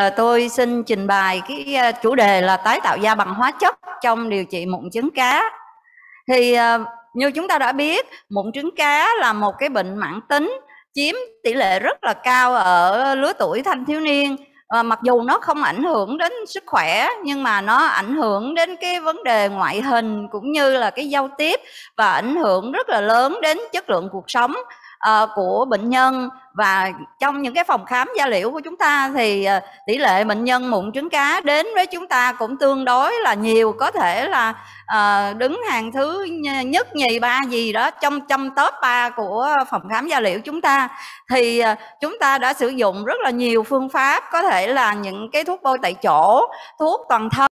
Ờ, tôi xin trình bày cái ờ, chủ đề là tái tạo da bằng hóa chất trong điều trị mụn trứng cá. Thì ờ, như chúng ta đã biết, mụn trứng cá là một cái bệnh mãn tính chiếm tỷ lệ rất là cao ở lứa tuổi thanh thiếu niên. mặc dù nó không ảnh hưởng đến sức khỏe nhưng mà nó ảnh hưởng đến cái vấn đề ngoại hình cũng như là cái giao tiếp và ảnh hưởng rất là lớn đến chất lượng cuộc sống Ờ, của bệnh nhân và trong những cái phòng khám da liễu của chúng ta thì ờ, tỷ lệ bệnh nhân mụn trứng cá đến với chúng ta cũng tương đối là nhiều có thể là ờ, đứng hàng thứ nhất nhì ba gì đó trong trong top 3 của phòng khám da liễu chúng ta thì chúng ta đã sử dụng rất là nhiều phương pháp có thể là những cái thuốc bôi tại chỗ thuốc toàn thân